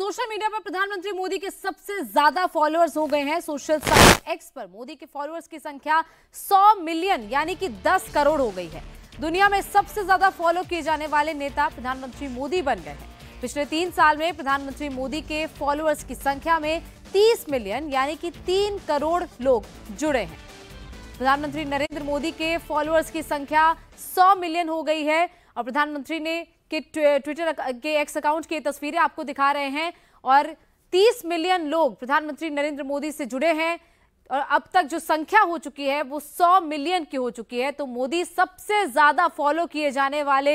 social media पर प्रधानमंत्री मोदी के सबसे ज्यादा फॉलोअर्स हो गए हैं सोशल साइट एक्स पर मोदी के फॉलोअर्स की संख्या 100 मिलियन यानी कि 10 करोड़ हो गई है दुनिया में सबसे ज्यादा फॉलो किए जाने वाले नेता प्रधानमंत्री मोदी बन गए हैं पिछले तीन साल में प्रधानमंत्री मोदी के फॉलोअर्स की संख्या में 30 मिलियन यानी कि 3 करोड़ लोग जुड़े हैं प्रधानमंत्री नरेंद्र मोदी के फॉलोअर्स की संख्या 100 मिलियन हो गई है और प्रधानमंत्री ने के ट्विटर के एक्स अकाउंट की तस्वीरें आपको दिखा रहे हैं और 30 मिलियन लोग प्रधानमंत्री नरेंद्र मोदी से जुड़े हैं और अब तक जो संख्या हो चुकी है वो 100 मिलियन की हो चुकी है तो मोदी सबसे ज्यादा फॉलो किए जाने वाले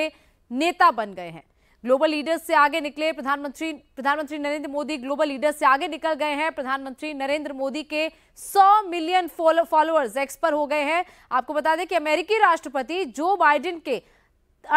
नेता बन गए हैं ग्लोबल लीडर्स से आगे निकले प्रधानमंत्री प्रधानमंत्री नरेंद्र मोदी ग्लोबल लीडर्स से आगे निकल गए हैं प्रधानमंत्री नरेंद्र मोदी के 100 मिलियन फॉलोअर्स एक्सपर हो गए हैं आपको बता दें कि अमेरिकी राष्ट्रपति जो बाइडेन के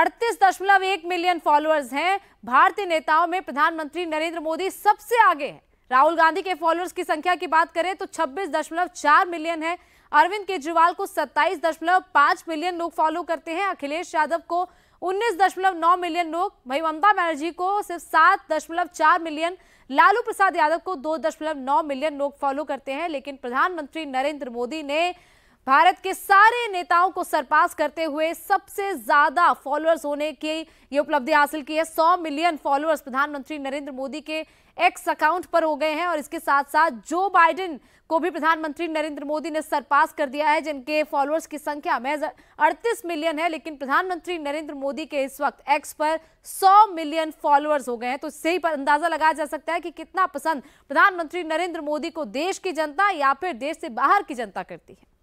अड़तीस दशमलव एक मिलियन फॉलोअर्स हैं भारतीय नेताओं में प्रधानमंत्री नरेंद्र मोदी सबसे आगे हैं राहुल गांधी के फॉलोअर्स की संख्या की बात करें तो छब्बीस दशमलव चार मिलियन है अरविंद केजरीवाल को सत्ताईस दशमलव पांच मिलियन लोग फॉलो करते हैं अखिलेश यादव को उन्नीस दशमलव नौ मिलियन लोग भाई ममता बनर्जी को सिर्फ सात दशमलव चार मिलियन लालू प्रसाद यादव को दो दशमलव नौ मिलियन लोग फॉलो करते हैं लेकिन प्रधानमंत्री नरेंद्र मोदी ने भारत के सारे नेताओं को सरपास करते हुए सबसे ज्यादा फॉलोअर्स होने की ये उपलब्धि हासिल की है 100 मिलियन फॉलोअर्स प्रधानमंत्री नरेंद्र मोदी के एक्स अकाउंट पर हो गए हैं और इसके साथ साथ जो बाइडेन को भी प्रधानमंत्री नरेंद्र मोदी ने सरपास कर दिया है जिनके फॉलोअर्स की संख्या महज अड़तीस मिलियन है लेकिन प्रधानमंत्री नरेंद्र मोदी के इस वक्त एक्स पर 100 मिलियन फॉलोअर्स हो गए हैं तो इससे ही अंदाजा लगाया जा सकता है कि कितना पसंद प्रधानमंत्री नरेंद्र मोदी को देश की जनता या फिर देश से बाहर की जनता करती है